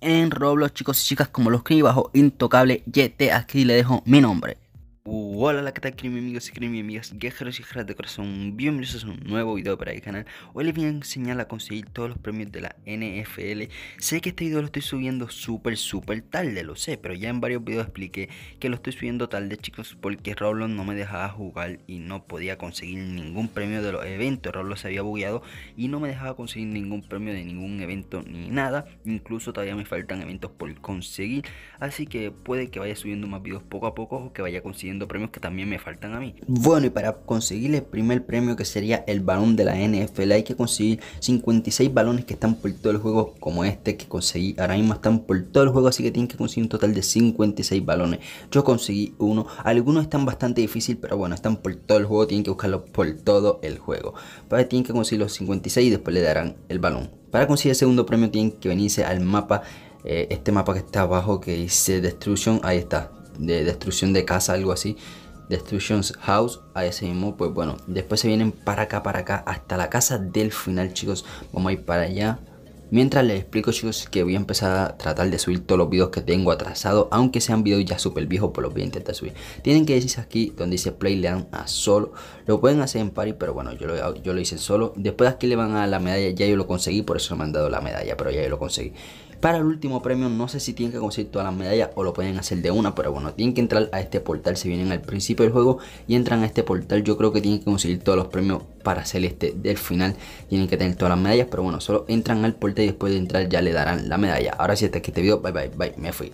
en Roblox, chicos y chicas, como lo escribí bajo Intocable YT. Aquí le dejo mi nombre. Hola, ¿qué tal, queridos amigos y queridas amigas, guerreros y guerreras de corazón? Bienvenidos a un nuevo video para el canal. Hoy les voy a enseñar a conseguir todos los premios de la NFL. Sé que este video lo estoy subiendo súper, súper tarde, lo sé, pero ya en varios videos expliqué que lo estoy subiendo tarde, chicos, porque Roblox no me dejaba jugar y no podía conseguir ningún premio de los eventos. Roblox se había bugueado y no me dejaba conseguir ningún premio de ningún evento ni nada. Incluso todavía me faltan eventos por conseguir, así que puede que vaya subiendo más videos poco a poco o que vaya consiguiendo premios que también me faltan a mí. Bueno, y para conseguir el primer premio que sería el balón de la NFL, hay que conseguir 56 balones que están por todo el juego, como este que conseguí. Ahora mismo están por todo el juego, así que tienen que conseguir un total de 56 balones. Yo conseguí uno. Algunos están bastante difícil, pero bueno, están por todo el juego, tienen que buscarlos por todo el juego. Pero tienen que conseguir los 56 y después le darán el balón. Para conseguir el segundo premio tienen que venirse al mapa eh, este mapa que está abajo que dice Destruction, ahí está de destrucción de casa, algo así. destructions House, a ese mismo, pues bueno, después se vienen para acá, para acá, hasta la casa del final, chicos. Vamos a ir para allá. Mientras les explico chicos que voy a empezar a tratar de subir todos los videos que tengo atrasados, aunque sean videos ya súper viejos, pues los voy a intentar subir. Tienen que decirse aquí donde dice play, le dan a solo, lo pueden hacer en party, pero bueno, yo lo, hice solo. Después aquí le van a la medalla, ya yo lo conseguí, por eso me han dado la medalla, pero ya yo lo conseguí. Para el último premio, no sé si tienen que conseguir todas las medallas o lo pueden hacer de una, pero bueno, tienen que entrar a este portal si vienen al principio del juego y entran a este portal. Yo creo que tienen que conseguir todos los premios para hacer este del final tienen que tener todas las medallas, pero bueno, solo entran al porte y después de entrar ya le darán la medalla. Ahora sí, hasta aquí este video, bye bye, bye, me fui.